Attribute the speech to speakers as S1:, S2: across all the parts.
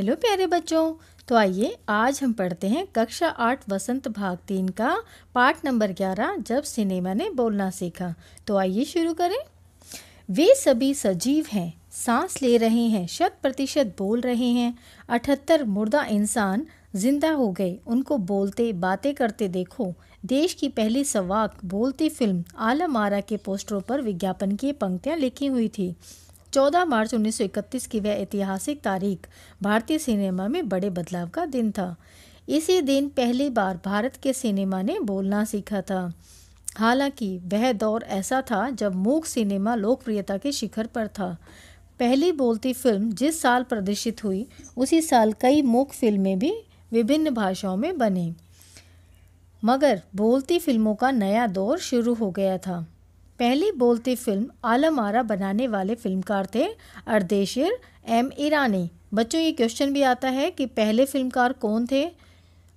S1: hello प्यारे बच्चों तो आइए आज हम पढ़ते हैं कक्षा आठ वसंत भाग तीन का पार्ट नंबर ग्यारह जब सिनेमा ने बोलना सीखा तो आइए शुरू करें वे सभी सजीव हैं सांस ले रहे हैं शत प्रतिशत बोल रहे हैं अठहत्तर मुर्दा इंसान जिंदा हो गए उनको बोलते बातें करते देखो देश की पहली सवाक बोलती फिल्म आलम आरा के पोस्टरों पर विज्ञापन की पंक्तियाँ लिखी हुई थी 14 मार्च 1931 की वह ऐतिहासिक तारीख भारतीय सिनेमा में बड़े बदलाव का दिन था इसी दिन पहली बार भारत के सिनेमा ने बोलना सीखा था हालांकि वह दौर ऐसा था जब मूक सिनेमा लोकप्रियता के शिखर पर था पहली बोलती फिल्म जिस साल प्रदर्शित हुई उसी साल कई मूक फिल्में भी विभिन्न भाषाओं में बनी मगर बोलती फिल्मों का नया दौर शुरू हो गया था पहली बोलती फिल्म आलम आरा बनाने वाले फिल्मकार थे अर्देशिर एम ईरानी बच्चों ये क्वेश्चन भी आता है कि पहले फिल्मकार कौन थे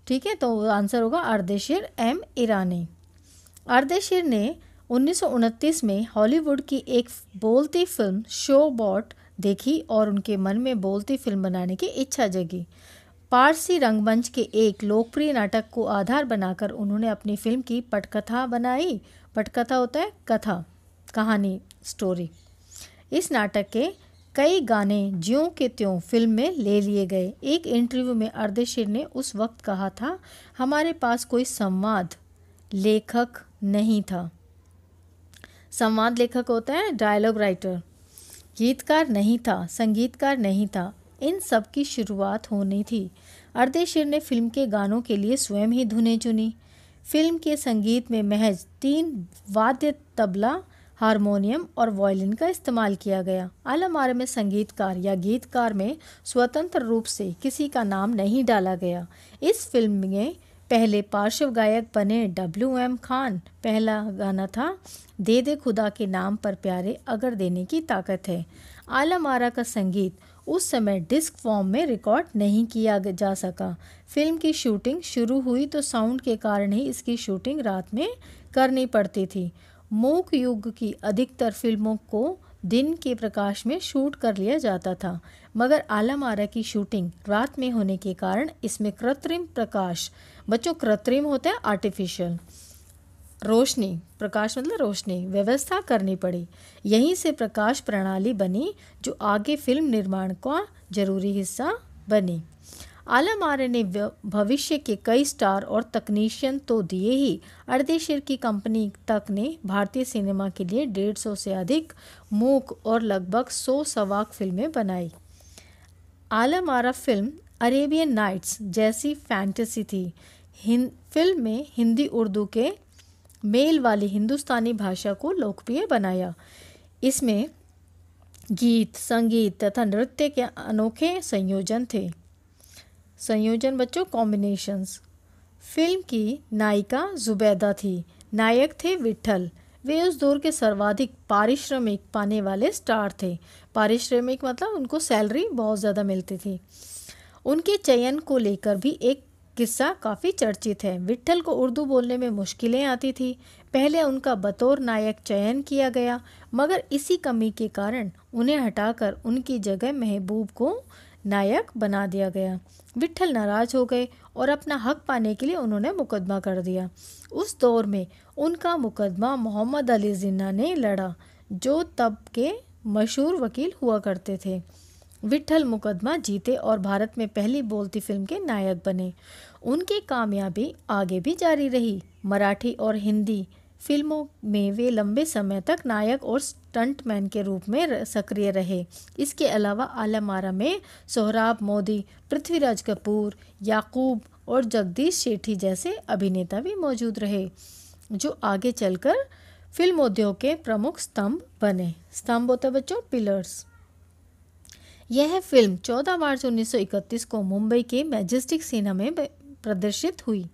S1: ठीक है तो आंसर होगा अर्देशिर एम ईरानी अर्देशिर ने उन्नीस में हॉलीवुड की एक बोलती फिल्म शो बॉट देखी और उनके मन में बोलती फिल्म बनाने की इच्छा जगी पारसी रंगमंच के एक लोकप्रिय नाटक को आधार बनाकर उन्होंने अपनी फिल्म की पटकथा बनाई पटकथा होता है कथा कहानी स्टोरी इस नाटक के कई गाने ज्यों के त्यों फिल्म में ले लिए गए एक इंटरव्यू में अर्धेशिर ने उस वक्त कहा था हमारे पास कोई संवाद लेखक नहीं था संवाद लेखक होता है डायलॉग राइटर गीतकार नहीं था संगीतकार नहीं था इन सब की शुरुआत होनी थी अर्धेशिर ने फिल्म के गानों के लिए स्वयं ही धुनें चुनी फिल्म के संगीत में महज तीन वाद्य तबला हारमोनियम और वायलिन का इस्तेमाल किया गया आलमार में संगीतकार या गीतकार में स्वतंत्र रूप से किसी का नाम नहीं डाला गया इस फिल्म में पहले पार्श्व गायक बने डब्ल्यू एम खान पहला गाना था दे दे खुदा के नाम पर प्यारे अगर देने की ताकत है आलम आरा का संगीत उस समय डिस्क फॉर्म में रिकॉर्ड नहीं किया जा सका फिल्म की शूटिंग शुरू हुई तो साउंड के कारण ही इसकी शूटिंग रात में करनी पड़ती थी मूक युग की अधिकतर फिल्मों को दिन के प्रकाश में शूट कर लिया जाता था मगर मारा की शूटिंग रात में होने के कारण इसमें कृत्रिम प्रकाश बच्चों कृत्रिम होता है आर्टिफिशियल रोशनी प्रकाश मतलब रोशनी व्यवस्था करनी पड़ी यहीं से प्रकाश प्रणाली बनी जो आगे फिल्म निर्माण का जरूरी हिस्सा बनी आलम आर्य ने भविष्य के कई स्टार और तकनीशियन तो दिए ही अर्देशिर की कंपनी तक ने भारतीय सिनेमा के लिए डेढ़ सौ से अधिक मूक और लगभग सौ सवाक फिल्में बनाई आलम आरा फिल्म अरेबियन नाइट्स जैसी फैंटेसी थी हिं फिल्म में हिंदी उर्दू के मेल वाली हिंदुस्तानी भाषा को लोकप्रिय बनाया इसमें गीत संगीत तथा नृत्य के अनोखे संयोजन थे संयोजन बच्चों कॉम्बिनेशंस फिल्म की नायिका जुबैदा थी नायक थे विठल वे उस दौर के सर्वाधिक पारिश्रमिक पाने वाले स्टार थे पारिश्रमिक मतलब उनको सैलरी बहुत ज़्यादा मिलती थी उनके चयन को लेकर भी एक किस्सा काफ़ी चर्चित है विट्ठल को उर्दू बोलने में मुश्किलें आती थी पहले उनका बतौर नायक चयन किया गया मगर इसी कमी के कारण उन्हें हटाकर उनकी जगह महबूब को नायक बना दिया गया विट्ठल नाराज हो गए और अपना हक पाने के लिए उन्होंने मुकदमा कर दिया उस दौर में उनका मुकदमा मोहम्मद अली जिन्ना ने लड़ा जो तब के मशहूर वकील हुआ करते थे विट्ठल मुकदमा जीते और भारत में पहली बोलती फिल्म के नायक बने उनकी कामयाबी आगे भी जारी रही मराठी और हिंदी फिल्मों में वे लंबे समय तक नायक और स्टंटमैन के रूप में सक्रिय रहे इसके अलावा आलमारा में सोहराब मोदी पृथ्वीराज कपूर याकूब और जगदीश सेठी जैसे अभिनेता भी मौजूद रहे जो आगे चलकर फिल्म उद्योग के प्रमुख स्तंभ बने स्तंभ होते तो बच्चों पिलर्स यह फिल्म 14 मार्च 1931 को मुंबई के मैजेस्टिक सिनेमा में प्रदर्शित हुई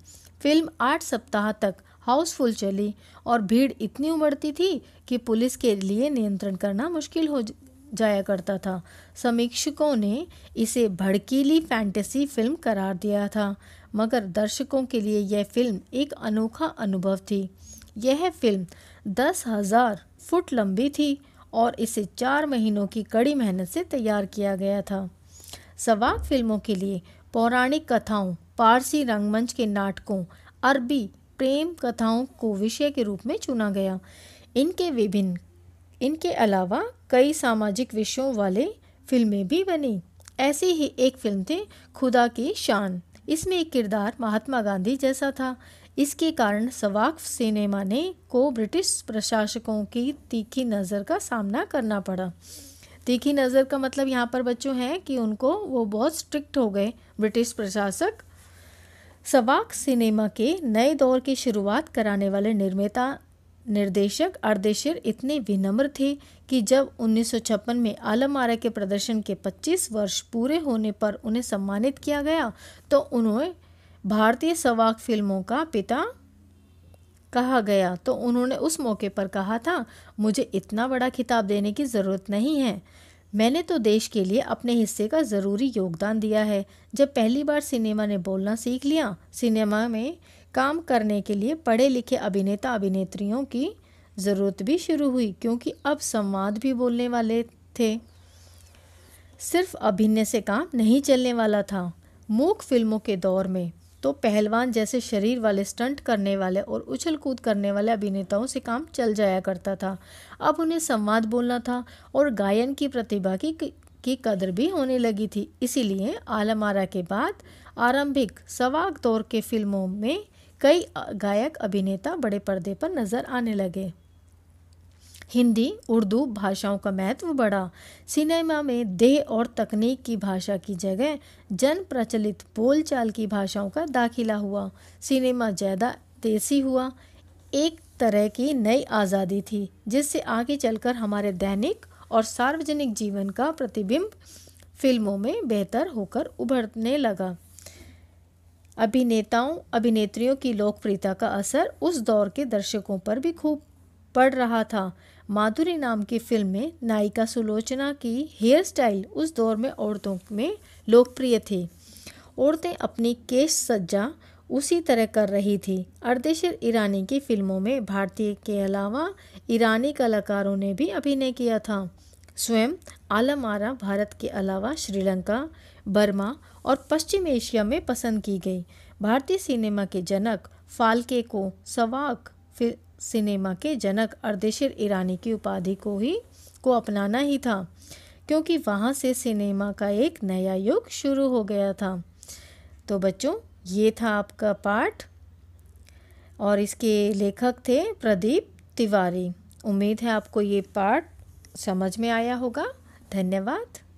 S1: फिल्म आठ सप्ताह तक हाउसफुल चली और भीड़ इतनी उमड़ती थी कि पुलिस के लिए नियंत्रण करना मुश्किल हो जाया करता था समीक्षकों ने इसे भड़कीली फैंटेसी फिल्म करार दिया था मगर दर्शकों के लिए यह फिल्म एक अनोखा अनुभव थी यह फिल्म दस हज़ार फुट लंबी थी और इसे चार महीनों की कड़ी मेहनत से तैयार किया गया था सवाक फिल्मों के लिए पौराणिक कथाओं पारसी रंगमंच के नाटकों अरबी प्रेम कथाओं को विषय के रूप में चुना गया इनके विभिन्न इनके अलावा कई सामाजिक विषयों वाले फिल्में भी बनी ऐसी ही एक फिल्म थी खुदा की शान इसमें एक किरदार महात्मा गांधी जैसा था इसके कारण सवाक्फ सिनेमा ने को ब्रिटिश प्रशासकों की तीखी नज़र का सामना करना पड़ा तीखी नज़र का मतलब यहाँ पर बच्चों हैं कि उनको वो बहुत स्ट्रिक्ट हो गए ब्रिटिश प्रशासक सवाक सिनेमा के नए दौर की शुरुआत कराने वाले निर्माता निर्देशक अर्देशिर इतने विनम्र थे कि जब 1956 में आलम आरा के प्रदर्शन के 25 वर्ष पूरे होने पर उन्हें सम्मानित किया गया तो उन्हें भारतीय सवाक फिल्मों का पिता कहा गया तो उन्होंने उस मौके पर कहा था मुझे इतना बड़ा खिताब देने की ज़रूरत नहीं है मैंने तो देश के लिए अपने हिस्से का ज़रूरी योगदान दिया है जब पहली बार सिनेमा ने बोलना सीख लिया सिनेमा में काम करने के लिए पढ़े लिखे अभिनेता अभिनेत्रियों की ज़रूरत भी शुरू हुई क्योंकि अब संवाद भी बोलने वाले थे सिर्फ अभिनय से काम नहीं चलने वाला था मूक फिल्मों के दौर में तो पहलवान जैसे शरीर वाले स्टंट करने वाले और उछल कूद करने वाले अभिनेताओं से काम चल जाया करता था अब उन्हें संवाद बोलना था और गायन की प्रतिभा की की कदर भी होने लगी थी इसीलिए आलमारा के बाद आरंभिक सवाग दौर के फिल्मों में कई गायक अभिनेता बड़े पर्दे पर नजर आने लगे हिंदी उर्दू भाषाओं का महत्व बढ़ा सिनेमा में देह और तकनीक की भाषा की जगह जन प्रचलित बोलचाल की भाषाओं का दाखिला हुआ सिनेमा ज़्यादा देसी हुआ एक तरह की नई आज़ादी थी जिससे आगे चलकर हमारे दैनिक और सार्वजनिक जीवन का प्रतिबिंब फिल्मों में बेहतर होकर उभरने लगा अभिनेताओं अभिनेत्रियों की लोकप्रियता का असर उस दौर के दर्शकों पर भी खूब पड़ रहा था माधुरी नाम की फिल्म में नायिका सुलोचना की हेयर स्टाइल उस दौर में औरतों में लोकप्रिय थी औरतें अपनी केश सज्जा उसी तरह कर रही थी अर्देशर ईरानी की फिल्मों में भारतीय के अलावा ईरानी कलाकारों ने भी अभिनय किया था स्वयं आलम आरा भारत के अलावा श्रीलंका बर्मा और पश्चिम एशिया में पसंद की गई भारतीय सिनेमा के जनक फाल्के को सवाक सिनेमा के जनक अर्देशिर ईरानी की उपाधि को ही को अपनाना ही था क्योंकि वहाँ से सिनेमा का एक नया युग शुरू हो गया था तो बच्चों ये था आपका पाठ और इसके लेखक थे प्रदीप तिवारी उम्मीद है आपको ये पाठ समझ में आया होगा धन्यवाद